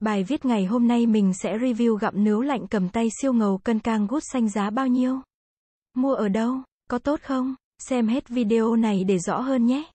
Bài viết ngày hôm nay mình sẽ review gặm nướu lạnh cầm tay siêu ngầu cân cang gút xanh giá bao nhiêu. Mua ở đâu, có tốt không? Xem hết video này để rõ hơn nhé.